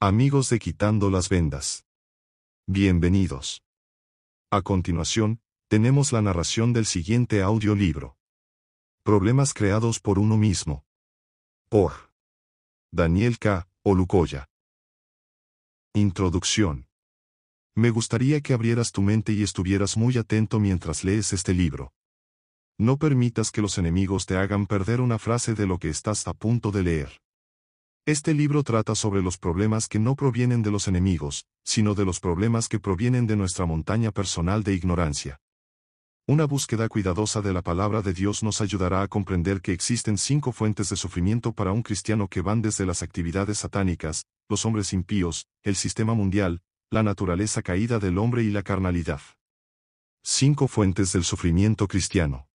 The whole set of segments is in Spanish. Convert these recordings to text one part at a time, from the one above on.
Amigos de Quitando las Vendas. Bienvenidos. A continuación, tenemos la narración del siguiente audiolibro. Problemas creados por uno mismo. Por Daniel K. Olucoya. Introducción. Me gustaría que abrieras tu mente y estuvieras muy atento mientras lees este libro. No permitas que los enemigos te hagan perder una frase de lo que estás a punto de leer. Este libro trata sobre los problemas que no provienen de los enemigos, sino de los problemas que provienen de nuestra montaña personal de ignorancia. Una búsqueda cuidadosa de la palabra de Dios nos ayudará a comprender que existen cinco fuentes de sufrimiento para un cristiano que van desde las actividades satánicas, los hombres impíos, el sistema mundial, la naturaleza caída del hombre y la carnalidad. Cinco fuentes del sufrimiento cristiano.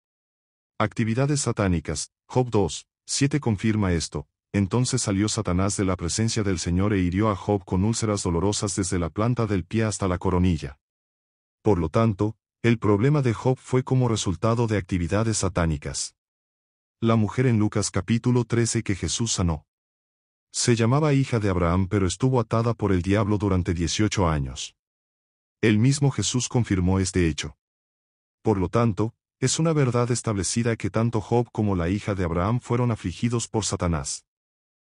Actividades satánicas, Job 2, 7 confirma esto, entonces salió Satanás de la presencia del Señor e hirió a Job con úlceras dolorosas desde la planta del pie hasta la coronilla. Por lo tanto, el problema de Job fue como resultado de actividades satánicas. La mujer en Lucas capítulo 13 que Jesús sanó. Se llamaba hija de Abraham pero estuvo atada por el diablo durante 18 años. El mismo Jesús confirmó este hecho. Por lo tanto, es una verdad establecida que tanto Job como la hija de Abraham fueron afligidos por Satanás.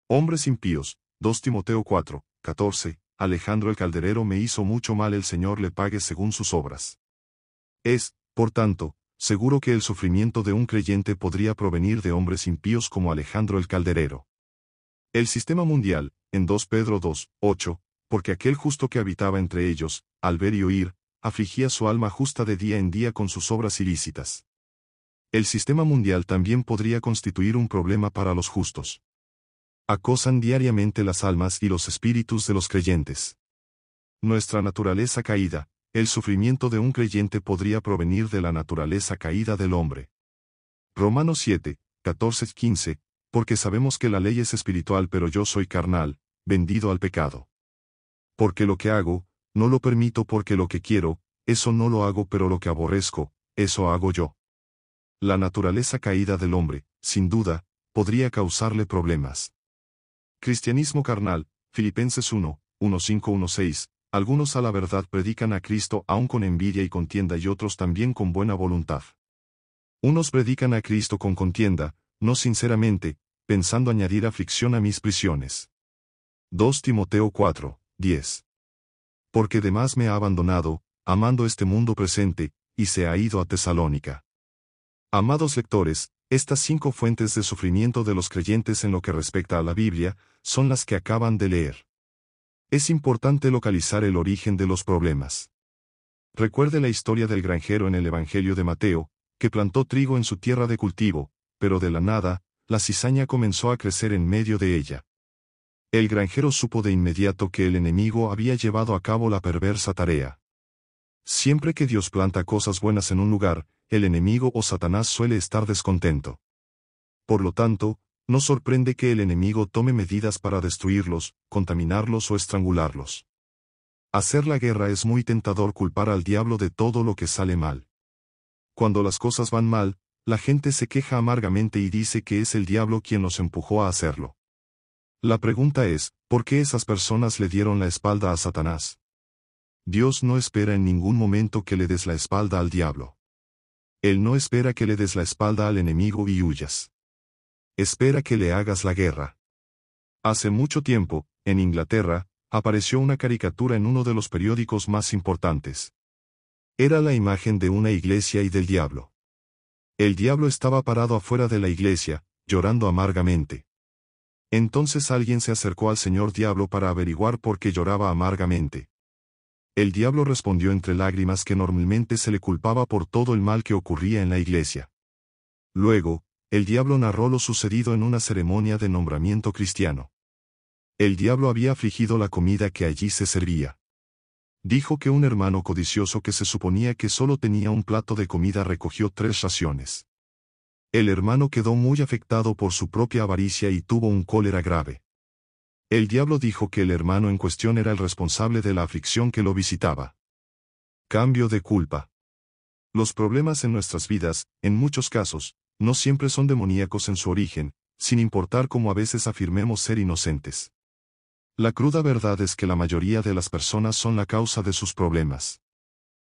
Hombres impíos, 2 Timoteo 4, 14, Alejandro el Calderero me hizo mucho mal el Señor le pague según sus obras. Es, por tanto, seguro que el sufrimiento de un creyente podría provenir de hombres impíos como Alejandro el Calderero. El sistema mundial, en 2 Pedro 2, 8, porque aquel justo que habitaba entre ellos, al ver y oír, afligía su alma justa de día en día con sus obras ilícitas. El sistema mundial también podría constituir un problema para los justos acosan diariamente las almas y los espíritus de los creyentes. Nuestra naturaleza caída, el sufrimiento de un creyente podría provenir de la naturaleza caída del hombre. Romanos 7, 14, 15, porque sabemos que la ley es espiritual pero yo soy carnal, vendido al pecado. Porque lo que hago, no lo permito porque lo que quiero, eso no lo hago pero lo que aborrezco, eso hago yo. La naturaleza caída del hombre, sin duda, podría causarle problemas. Cristianismo carnal, Filipenses 1, 6, Algunos a la verdad predican a Cristo aún con envidia y contienda y otros también con buena voluntad. Unos predican a Cristo con contienda, no sinceramente, pensando añadir aflicción a mis prisiones. 2 Timoteo 4, 10. Porque demás me ha abandonado, amando este mundo presente, y se ha ido a Tesalónica. Amados lectores, estas cinco fuentes de sufrimiento de los creyentes en lo que respecta a la Biblia son las que acaban de leer. Es importante localizar el origen de los problemas. Recuerde la historia del granjero en el Evangelio de Mateo, que plantó trigo en su tierra de cultivo, pero de la nada, la cizaña comenzó a crecer en medio de ella. El granjero supo de inmediato que el enemigo había llevado a cabo la perversa tarea. Siempre que Dios planta cosas buenas en un lugar, el enemigo o Satanás suele estar descontento. Por lo tanto, no sorprende que el enemigo tome medidas para destruirlos, contaminarlos o estrangularlos. Hacer la guerra es muy tentador culpar al diablo de todo lo que sale mal. Cuando las cosas van mal, la gente se queja amargamente y dice que es el diablo quien los empujó a hacerlo. La pregunta es, ¿por qué esas personas le dieron la espalda a Satanás? Dios no espera en ningún momento que le des la espalda al diablo. Él no espera que le des la espalda al enemigo y huyas. Espera que le hagas la guerra. Hace mucho tiempo, en Inglaterra, apareció una caricatura en uno de los periódicos más importantes. Era la imagen de una iglesia y del diablo. El diablo estaba parado afuera de la iglesia, llorando amargamente. Entonces alguien se acercó al señor diablo para averiguar por qué lloraba amargamente. El diablo respondió entre lágrimas que normalmente se le culpaba por todo el mal que ocurría en la iglesia. Luego, el diablo narró lo sucedido en una ceremonia de nombramiento cristiano. El diablo había afligido la comida que allí se servía. Dijo que un hermano codicioso que se suponía que solo tenía un plato de comida recogió tres raciones. El hermano quedó muy afectado por su propia avaricia y tuvo un cólera grave. El diablo dijo que el hermano en cuestión era el responsable de la aflicción que lo visitaba. Cambio de culpa. Los problemas en nuestras vidas, en muchos casos, no siempre son demoníacos en su origen, sin importar cómo a veces afirmemos ser inocentes. La cruda verdad es que la mayoría de las personas son la causa de sus problemas.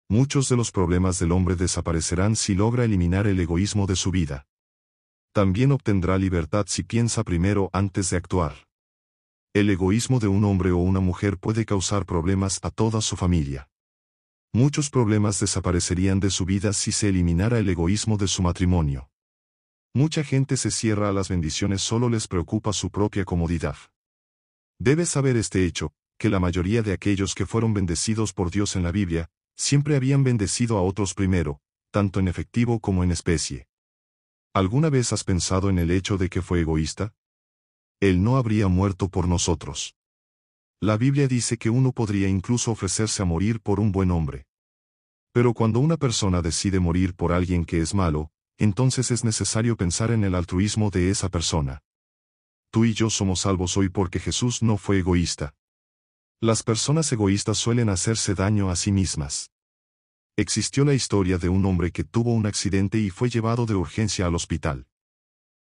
Muchos de los problemas del hombre desaparecerán si logra eliminar el egoísmo de su vida. También obtendrá libertad si piensa primero antes de actuar. El egoísmo de un hombre o una mujer puede causar problemas a toda su familia. Muchos problemas desaparecerían de su vida si se eliminara el egoísmo de su matrimonio. Mucha gente se cierra a las bendiciones solo les preocupa su propia comodidad. Debes saber este hecho, que la mayoría de aquellos que fueron bendecidos por Dios en la Biblia, siempre habían bendecido a otros primero, tanto en efectivo como en especie. ¿Alguna vez has pensado en el hecho de que fue egoísta? Él no habría muerto por nosotros. La Biblia dice que uno podría incluso ofrecerse a morir por un buen hombre. Pero cuando una persona decide morir por alguien que es malo, entonces es necesario pensar en el altruismo de esa persona. Tú y yo somos salvos hoy porque Jesús no fue egoísta. Las personas egoístas suelen hacerse daño a sí mismas. Existió la historia de un hombre que tuvo un accidente y fue llevado de urgencia al hospital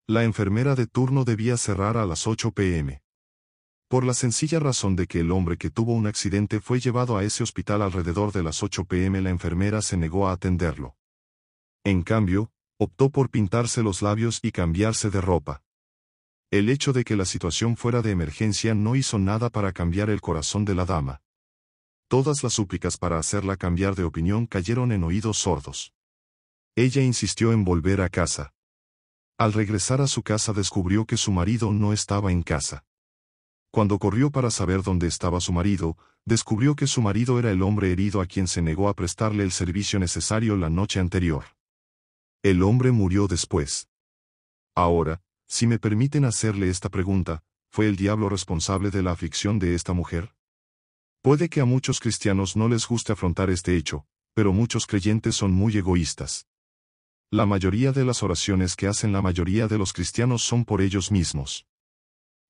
la enfermera de turno debía cerrar a las 8 pm. Por la sencilla razón de que el hombre que tuvo un accidente fue llevado a ese hospital alrededor de las 8 pm, la enfermera se negó a atenderlo. En cambio, optó por pintarse los labios y cambiarse de ropa. El hecho de que la situación fuera de emergencia no hizo nada para cambiar el corazón de la dama. Todas las súplicas para hacerla cambiar de opinión cayeron en oídos sordos. Ella insistió en volver a casa. Al regresar a su casa descubrió que su marido no estaba en casa. Cuando corrió para saber dónde estaba su marido, descubrió que su marido era el hombre herido a quien se negó a prestarle el servicio necesario la noche anterior. El hombre murió después. Ahora, si me permiten hacerle esta pregunta, ¿fue el diablo responsable de la aflicción de esta mujer? Puede que a muchos cristianos no les guste afrontar este hecho, pero muchos creyentes son muy egoístas. La mayoría de las oraciones que hacen la mayoría de los cristianos son por ellos mismos.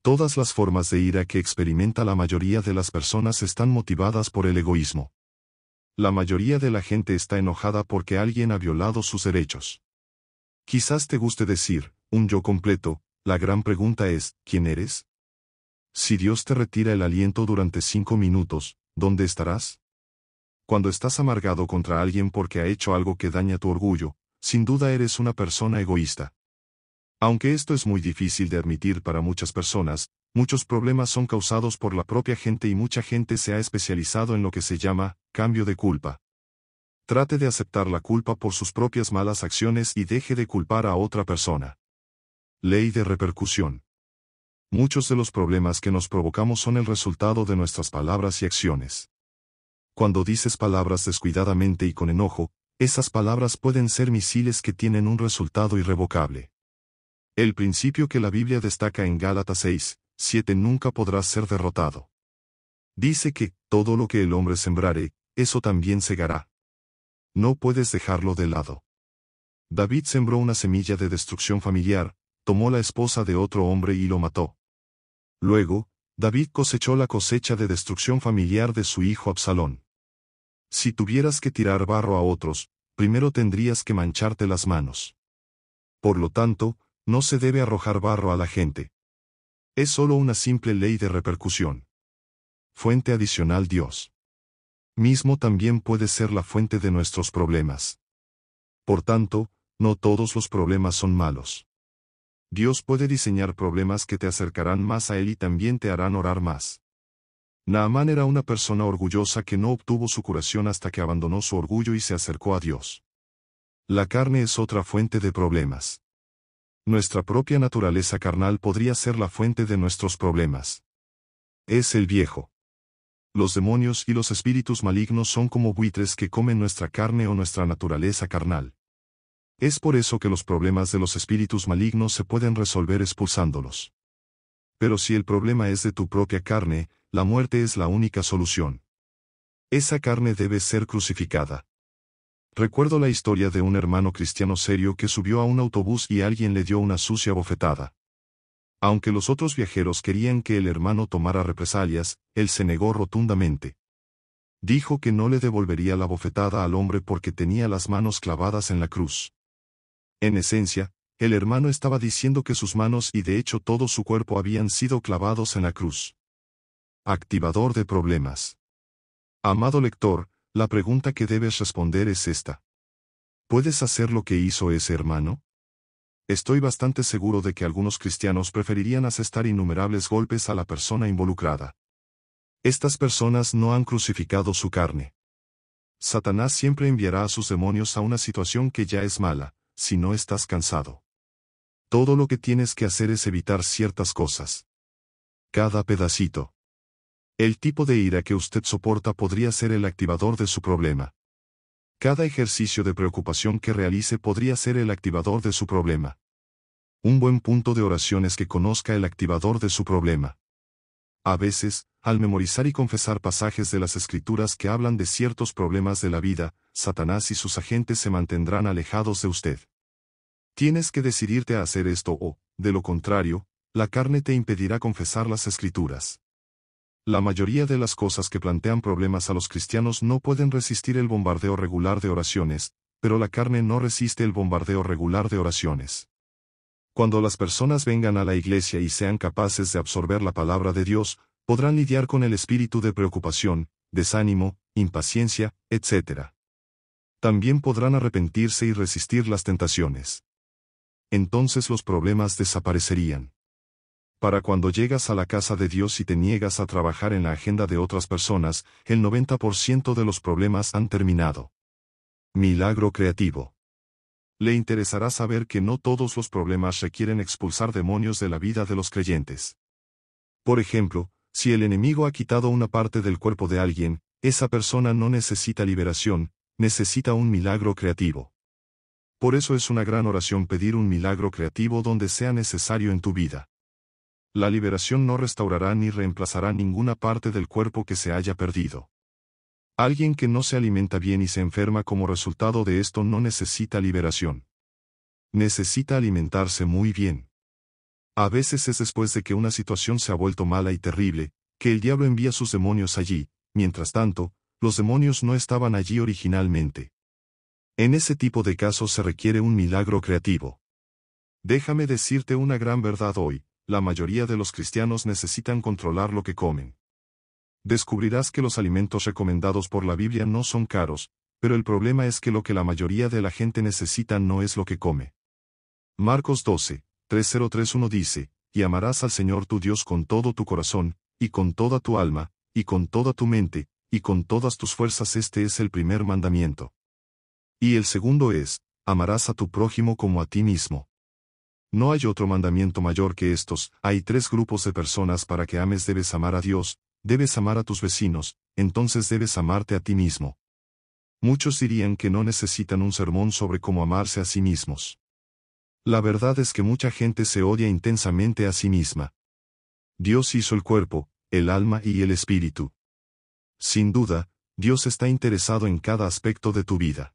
Todas las formas de ira que experimenta la mayoría de las personas están motivadas por el egoísmo. La mayoría de la gente está enojada porque alguien ha violado sus derechos. Quizás te guste decir, un yo completo, la gran pregunta es, ¿quién eres? Si Dios te retira el aliento durante cinco minutos, ¿dónde estarás? Cuando estás amargado contra alguien porque ha hecho algo que daña tu orgullo, sin duda eres una persona egoísta. Aunque esto es muy difícil de admitir para muchas personas, muchos problemas son causados por la propia gente y mucha gente se ha especializado en lo que se llama cambio de culpa. Trate de aceptar la culpa por sus propias malas acciones y deje de culpar a otra persona. Ley de repercusión. Muchos de los problemas que nos provocamos son el resultado de nuestras palabras y acciones. Cuando dices palabras descuidadamente y con enojo, esas palabras pueden ser misiles que tienen un resultado irrevocable. El principio que la Biblia destaca en Gálatas 6, 7 nunca podrás ser derrotado. Dice que, todo lo que el hombre sembrare, eso también segará. No puedes dejarlo de lado. David sembró una semilla de destrucción familiar, tomó la esposa de otro hombre y lo mató. Luego, David cosechó la cosecha de destrucción familiar de su hijo Absalón. Si tuvieras que tirar barro a otros, primero tendrías que mancharte las manos. Por lo tanto, no se debe arrojar barro a la gente. Es solo una simple ley de repercusión. Fuente adicional Dios. Mismo también puede ser la fuente de nuestros problemas. Por tanto, no todos los problemas son malos. Dios puede diseñar problemas que te acercarán más a Él y también te harán orar más. Naamán era una persona orgullosa que no obtuvo su curación hasta que abandonó su orgullo y se acercó a Dios. La carne es otra fuente de problemas. Nuestra propia naturaleza carnal podría ser la fuente de nuestros problemas. Es el viejo. Los demonios y los espíritus malignos son como buitres que comen nuestra carne o nuestra naturaleza carnal. Es por eso que los problemas de los espíritus malignos se pueden resolver expulsándolos. Pero si el problema es de tu propia carne, la muerte es la única solución. Esa carne debe ser crucificada. Recuerdo la historia de un hermano cristiano serio que subió a un autobús y alguien le dio una sucia bofetada. Aunque los otros viajeros querían que el hermano tomara represalias, él se negó rotundamente. Dijo que no le devolvería la bofetada al hombre porque tenía las manos clavadas en la cruz. En esencia, el hermano estaba diciendo que sus manos y de hecho todo su cuerpo habían sido clavados en la cruz. Activador de problemas. Amado lector, la pregunta que debes responder es esta. ¿Puedes hacer lo que hizo ese hermano? Estoy bastante seguro de que algunos cristianos preferirían asestar innumerables golpes a la persona involucrada. Estas personas no han crucificado su carne. Satanás siempre enviará a sus demonios a una situación que ya es mala, si no estás cansado. Todo lo que tienes que hacer es evitar ciertas cosas. Cada pedacito. El tipo de ira que usted soporta podría ser el activador de su problema. Cada ejercicio de preocupación que realice podría ser el activador de su problema. Un buen punto de oración es que conozca el activador de su problema. A veces, al memorizar y confesar pasajes de las escrituras que hablan de ciertos problemas de la vida, Satanás y sus agentes se mantendrán alejados de usted. Tienes que decidirte a hacer esto o, de lo contrario, la carne te impedirá confesar las escrituras. La mayoría de las cosas que plantean problemas a los cristianos no pueden resistir el bombardeo regular de oraciones, pero la carne no resiste el bombardeo regular de oraciones. Cuando las personas vengan a la iglesia y sean capaces de absorber la palabra de Dios, podrán lidiar con el espíritu de preocupación, desánimo, impaciencia, etc. También podrán arrepentirse y resistir las tentaciones. Entonces los problemas desaparecerían para cuando llegas a la casa de Dios y te niegas a trabajar en la agenda de otras personas, el 90% de los problemas han terminado. Milagro creativo. Le interesará saber que no todos los problemas requieren expulsar demonios de la vida de los creyentes. Por ejemplo, si el enemigo ha quitado una parte del cuerpo de alguien, esa persona no necesita liberación, necesita un milagro creativo. Por eso es una gran oración pedir un milagro creativo donde sea necesario en tu vida. La liberación no restaurará ni reemplazará ninguna parte del cuerpo que se haya perdido. Alguien que no se alimenta bien y se enferma como resultado de esto no necesita liberación. Necesita alimentarse muy bien. A veces es después de que una situación se ha vuelto mala y terrible, que el diablo envía sus demonios allí, mientras tanto, los demonios no estaban allí originalmente. En ese tipo de casos se requiere un milagro creativo. Déjame decirte una gran verdad hoy, la mayoría de los cristianos necesitan controlar lo que comen. Descubrirás que los alimentos recomendados por la Biblia no son caros, pero el problema es que lo que la mayoría de la gente necesita no es lo que come. Marcos 12, 3031 dice, y amarás al Señor tu Dios con todo tu corazón, y con toda tu alma, y con toda tu mente, y con todas tus fuerzas este es el primer mandamiento. Y el segundo es, amarás a tu prójimo como a ti mismo. No hay otro mandamiento mayor que estos, hay tres grupos de personas para que ames debes amar a Dios, debes amar a tus vecinos, entonces debes amarte a ti mismo. Muchos dirían que no necesitan un sermón sobre cómo amarse a sí mismos. La verdad es que mucha gente se odia intensamente a sí misma. Dios hizo el cuerpo, el alma y el espíritu. Sin duda, Dios está interesado en cada aspecto de tu vida.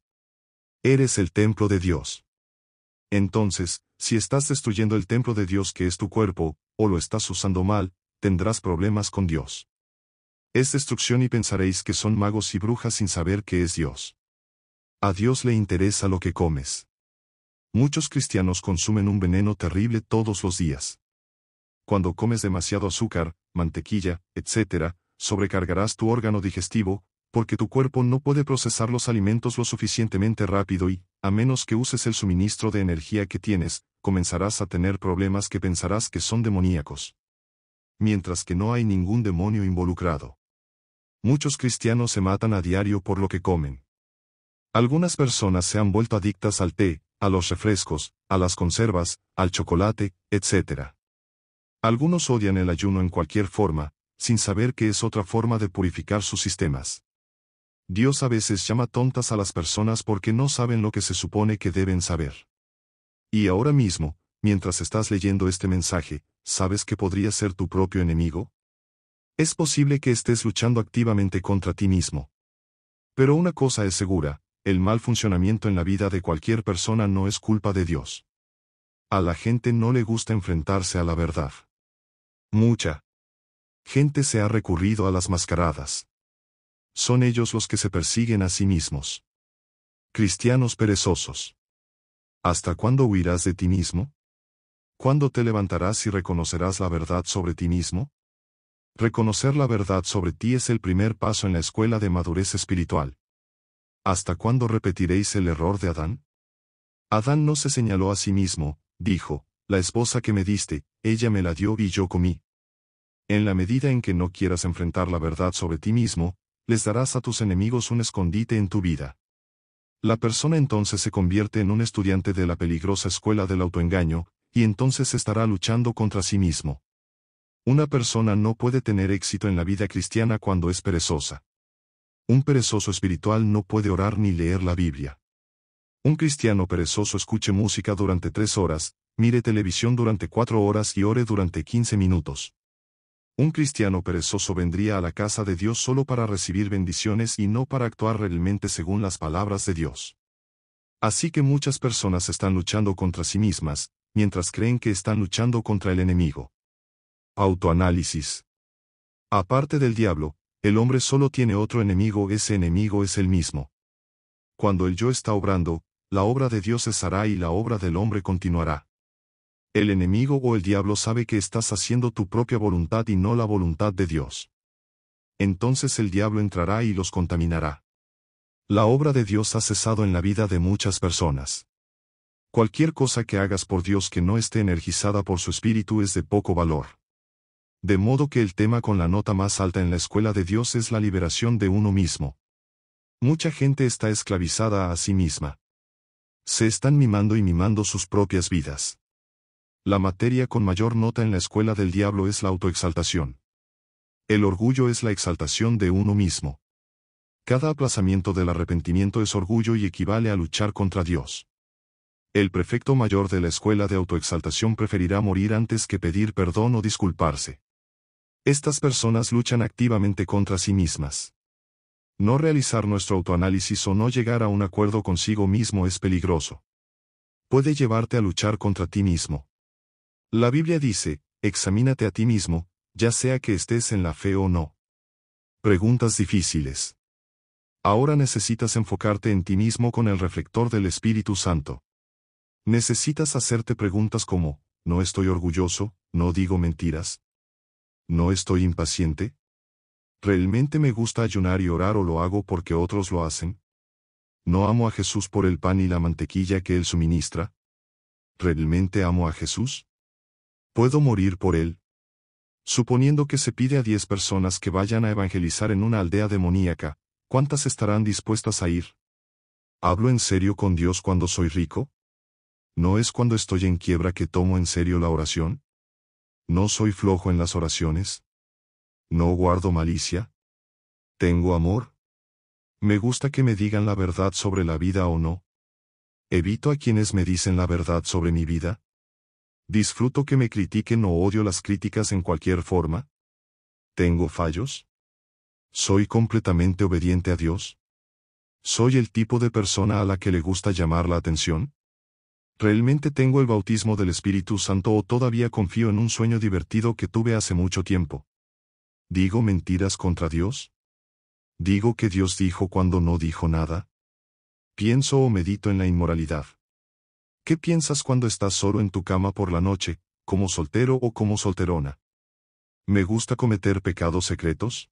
Eres el templo de Dios. Entonces, si estás destruyendo el templo de Dios que es tu cuerpo, o lo estás usando mal, tendrás problemas con Dios. Es destrucción y pensaréis que son magos y brujas sin saber que es Dios. A Dios le interesa lo que comes. Muchos cristianos consumen un veneno terrible todos los días. Cuando comes demasiado azúcar, mantequilla, etc., sobrecargarás tu órgano digestivo, porque tu cuerpo no puede procesar los alimentos lo suficientemente rápido y, a menos que uses el suministro de energía que tienes, comenzarás a tener problemas que pensarás que son demoníacos. Mientras que no hay ningún demonio involucrado. Muchos cristianos se matan a diario por lo que comen. Algunas personas se han vuelto adictas al té, a los refrescos, a las conservas, al chocolate, etc. Algunos odian el ayuno en cualquier forma, sin saber que es otra forma de purificar sus sistemas. Dios a veces llama tontas a las personas porque no saben lo que se supone que deben saber. Y ahora mismo, mientras estás leyendo este mensaje, ¿sabes que podría ser tu propio enemigo? Es posible que estés luchando activamente contra ti mismo. Pero una cosa es segura, el mal funcionamiento en la vida de cualquier persona no es culpa de Dios. A la gente no le gusta enfrentarse a la verdad. Mucha gente se ha recurrido a las mascaradas son ellos los que se persiguen a sí mismos. Cristianos perezosos. ¿Hasta cuándo huirás de ti mismo? ¿Cuándo te levantarás y reconocerás la verdad sobre ti mismo? Reconocer la verdad sobre ti es el primer paso en la escuela de madurez espiritual. ¿Hasta cuándo repetiréis el error de Adán? Adán no se señaló a sí mismo, dijo, la esposa que me diste, ella me la dio y yo comí. En la medida en que no quieras enfrentar la verdad sobre ti mismo, les darás a tus enemigos un escondite en tu vida. La persona entonces se convierte en un estudiante de la peligrosa escuela del autoengaño, y entonces estará luchando contra sí mismo. Una persona no puede tener éxito en la vida cristiana cuando es perezosa. Un perezoso espiritual no puede orar ni leer la Biblia. Un cristiano perezoso escuche música durante tres horas, mire televisión durante cuatro horas y ore durante quince minutos. Un cristiano perezoso vendría a la casa de Dios solo para recibir bendiciones y no para actuar realmente según las palabras de Dios. Así que muchas personas están luchando contra sí mismas, mientras creen que están luchando contra el enemigo. Autoanálisis. Aparte del diablo, el hombre solo tiene otro enemigo, ese enemigo es el mismo. Cuando el yo está obrando, la obra de Dios cesará y la obra del hombre continuará. El enemigo o el diablo sabe que estás haciendo tu propia voluntad y no la voluntad de Dios. Entonces el diablo entrará y los contaminará. La obra de Dios ha cesado en la vida de muchas personas. Cualquier cosa que hagas por Dios que no esté energizada por su espíritu es de poco valor. De modo que el tema con la nota más alta en la escuela de Dios es la liberación de uno mismo. Mucha gente está esclavizada a sí misma. Se están mimando y mimando sus propias vidas. La materia con mayor nota en la escuela del diablo es la autoexaltación. El orgullo es la exaltación de uno mismo. Cada aplazamiento del arrepentimiento es orgullo y equivale a luchar contra Dios. El prefecto mayor de la escuela de autoexaltación preferirá morir antes que pedir perdón o disculparse. Estas personas luchan activamente contra sí mismas. No realizar nuestro autoanálisis o no llegar a un acuerdo consigo mismo es peligroso. Puede llevarte a luchar contra ti mismo. La Biblia dice, examínate a ti mismo, ya sea que estés en la fe o no. Preguntas difíciles. Ahora necesitas enfocarte en ti mismo con el reflector del Espíritu Santo. Necesitas hacerte preguntas como, ¿no estoy orgulloso? ¿No digo mentiras? ¿No estoy impaciente? ¿Realmente me gusta ayunar y orar o lo hago porque otros lo hacen? ¿No amo a Jesús por el pan y la mantequilla que Él suministra? ¿Realmente amo a Jesús? ¿Puedo morir por él? Suponiendo que se pide a diez personas que vayan a evangelizar en una aldea demoníaca, ¿cuántas estarán dispuestas a ir? ¿Hablo en serio con Dios cuando soy rico? ¿No es cuando estoy en quiebra que tomo en serio la oración? ¿No soy flojo en las oraciones? ¿No guardo malicia? ¿Tengo amor? Me gusta que me digan la verdad sobre la vida o no. ¿Evito a quienes me dicen la verdad sobre mi vida? ¿Disfruto que me critiquen o odio las críticas en cualquier forma? ¿Tengo fallos? ¿Soy completamente obediente a Dios? ¿Soy el tipo de persona a la que le gusta llamar la atención? ¿Realmente tengo el bautismo del Espíritu Santo o todavía confío en un sueño divertido que tuve hace mucho tiempo? ¿Digo mentiras contra Dios? ¿Digo que Dios dijo cuando no dijo nada? ¿Pienso o medito en la inmoralidad? ¿Qué piensas cuando estás solo en tu cama por la noche, como soltero o como solterona? ¿Me gusta cometer pecados secretos?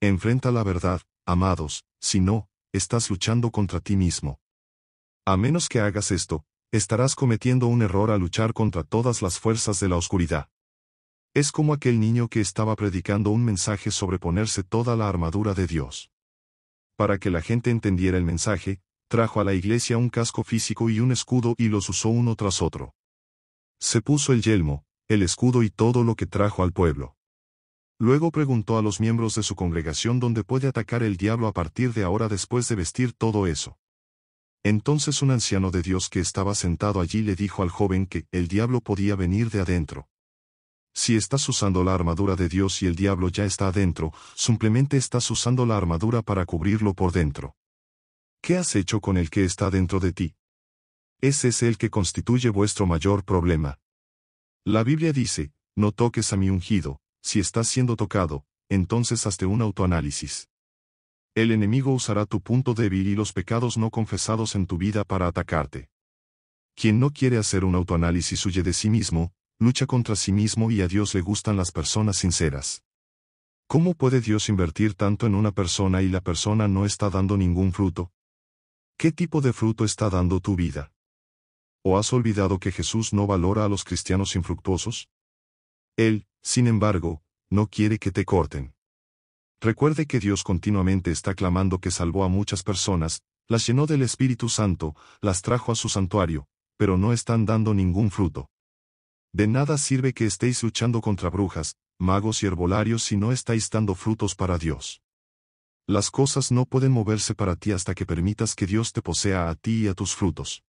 Enfrenta la verdad, amados, si no, estás luchando contra ti mismo. A menos que hagas esto, estarás cometiendo un error al luchar contra todas las fuerzas de la oscuridad. Es como aquel niño que estaba predicando un mensaje sobre ponerse toda la armadura de Dios. Para que la gente entendiera el mensaje, trajo a la iglesia un casco físico y un escudo y los usó uno tras otro. Se puso el yelmo, el escudo y todo lo que trajo al pueblo. Luego preguntó a los miembros de su congregación dónde puede atacar el diablo a partir de ahora después de vestir todo eso. Entonces un anciano de Dios que estaba sentado allí le dijo al joven que el diablo podía venir de adentro. Si estás usando la armadura de Dios y el diablo ya está adentro, simplemente estás usando la armadura para cubrirlo por dentro. ¿Qué has hecho con el que está dentro de ti? Ese es el que constituye vuestro mayor problema. La Biblia dice, no toques a mi ungido, si estás siendo tocado, entonces hazte un autoanálisis. El enemigo usará tu punto débil y los pecados no confesados en tu vida para atacarte. Quien no quiere hacer un autoanálisis huye de sí mismo, lucha contra sí mismo y a Dios le gustan las personas sinceras. ¿Cómo puede Dios invertir tanto en una persona y la persona no está dando ningún fruto? ¿Qué tipo de fruto está dando tu vida? ¿O has olvidado que Jesús no valora a los cristianos infructuosos? Él, sin embargo, no quiere que te corten. Recuerde que Dios continuamente está clamando que salvó a muchas personas, las llenó del Espíritu Santo, las trajo a su santuario, pero no están dando ningún fruto. De nada sirve que estéis luchando contra brujas, magos y herbolarios si no estáis dando frutos para Dios. Las cosas no pueden moverse para ti hasta que permitas que Dios te posea a ti y a tus frutos.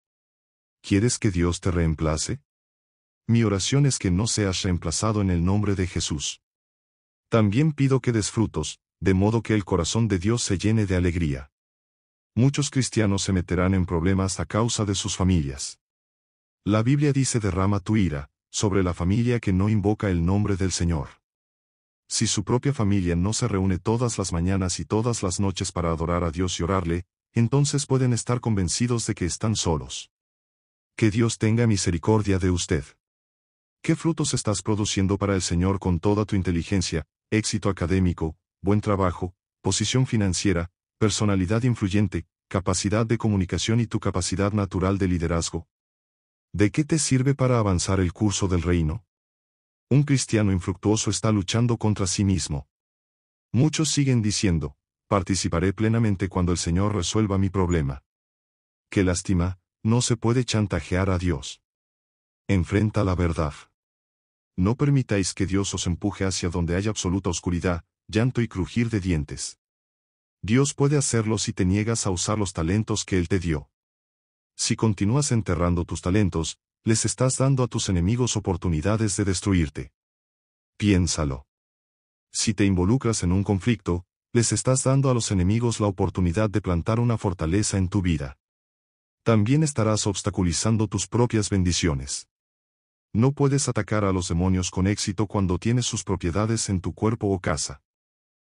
¿Quieres que Dios te reemplace? Mi oración es que no seas reemplazado en el nombre de Jesús. También pido que des frutos, de modo que el corazón de Dios se llene de alegría. Muchos cristianos se meterán en problemas a causa de sus familias. La Biblia dice derrama tu ira, sobre la familia que no invoca el nombre del Señor. Si su propia familia no se reúne todas las mañanas y todas las noches para adorar a Dios y orarle, entonces pueden estar convencidos de que están solos. Que Dios tenga misericordia de usted. ¿Qué frutos estás produciendo para el Señor con toda tu inteligencia, éxito académico, buen trabajo, posición financiera, personalidad influyente, capacidad de comunicación y tu capacidad natural de liderazgo? ¿De qué te sirve para avanzar el curso del reino? un cristiano infructuoso está luchando contra sí mismo. Muchos siguen diciendo, participaré plenamente cuando el Señor resuelva mi problema. Qué lástima, no se puede chantajear a Dios. Enfrenta la verdad. No permitáis que Dios os empuje hacia donde haya absoluta oscuridad, llanto y crujir de dientes. Dios puede hacerlo si te niegas a usar los talentos que Él te dio. Si continúas enterrando tus talentos, les estás dando a tus enemigos oportunidades de destruirte. Piénsalo. Si te involucras en un conflicto, les estás dando a los enemigos la oportunidad de plantar una fortaleza en tu vida. También estarás obstaculizando tus propias bendiciones. No puedes atacar a los demonios con éxito cuando tienes sus propiedades en tu cuerpo o casa.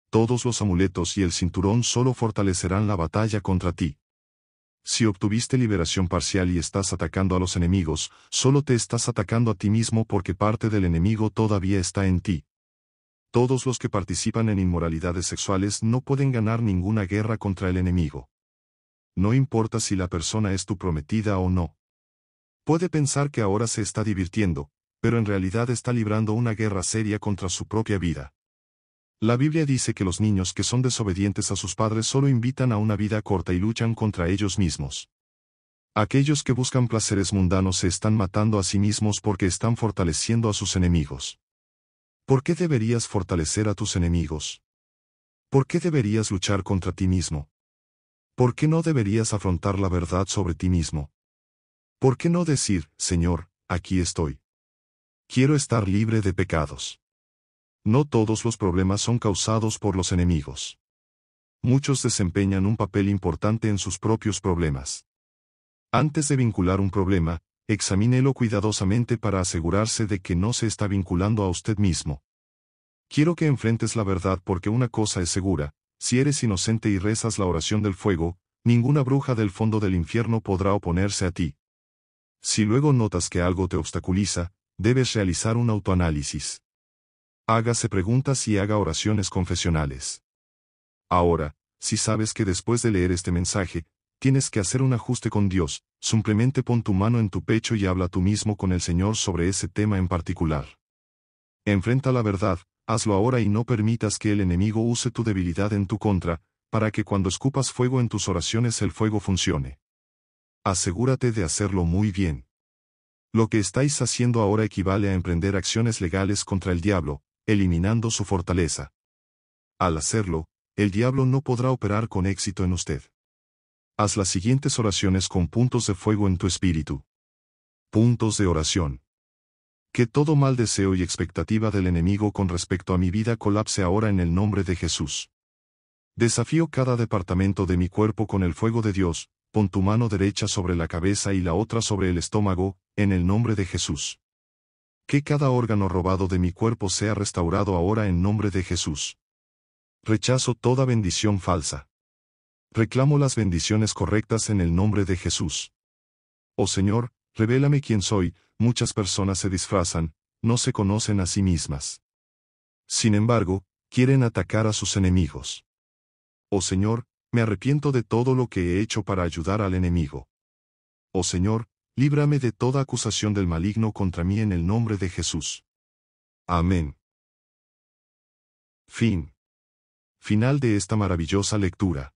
Todos los amuletos y el cinturón solo fortalecerán la batalla contra ti. Si obtuviste liberación parcial y estás atacando a los enemigos, solo te estás atacando a ti mismo porque parte del enemigo todavía está en ti. Todos los que participan en inmoralidades sexuales no pueden ganar ninguna guerra contra el enemigo. No importa si la persona es tu prometida o no. Puede pensar que ahora se está divirtiendo, pero en realidad está librando una guerra seria contra su propia vida. La Biblia dice que los niños que son desobedientes a sus padres solo invitan a una vida corta y luchan contra ellos mismos. Aquellos que buscan placeres mundanos se están matando a sí mismos porque están fortaleciendo a sus enemigos. ¿Por qué deberías fortalecer a tus enemigos? ¿Por qué deberías luchar contra ti mismo? ¿Por qué no deberías afrontar la verdad sobre ti mismo? ¿Por qué no decir, Señor, aquí estoy? Quiero estar libre de pecados. No todos los problemas son causados por los enemigos. Muchos desempeñan un papel importante en sus propios problemas. Antes de vincular un problema, examínelo cuidadosamente para asegurarse de que no se está vinculando a usted mismo. Quiero que enfrentes la verdad porque una cosa es segura, si eres inocente y rezas la oración del fuego, ninguna bruja del fondo del infierno podrá oponerse a ti. Si luego notas que algo te obstaculiza, debes realizar un autoanálisis hágase preguntas y haga oraciones confesionales. Ahora, si sabes que después de leer este mensaje, tienes que hacer un ajuste con Dios, simplemente pon tu mano en tu pecho y habla tú mismo con el Señor sobre ese tema en particular. Enfrenta la verdad, hazlo ahora y no permitas que el enemigo use tu debilidad en tu contra, para que cuando escupas fuego en tus oraciones el fuego funcione. Asegúrate de hacerlo muy bien. Lo que estáis haciendo ahora equivale a emprender acciones legales contra el diablo, eliminando su fortaleza. Al hacerlo, el diablo no podrá operar con éxito en usted. Haz las siguientes oraciones con puntos de fuego en tu espíritu. Puntos de oración. Que todo mal deseo y expectativa del enemigo con respecto a mi vida colapse ahora en el nombre de Jesús. Desafío cada departamento de mi cuerpo con el fuego de Dios, pon tu mano derecha sobre la cabeza y la otra sobre el estómago, en el nombre de Jesús que cada órgano robado de mi cuerpo sea restaurado ahora en nombre de Jesús. Rechazo toda bendición falsa. Reclamo las bendiciones correctas en el nombre de Jesús. Oh Señor, revélame quién soy, muchas personas se disfrazan, no se conocen a sí mismas. Sin embargo, quieren atacar a sus enemigos. Oh Señor, me arrepiento de todo lo que he hecho para ayudar al enemigo. Oh Señor, líbrame de toda acusación del maligno contra mí en el nombre de Jesús. Amén. Fin. Final de esta maravillosa lectura.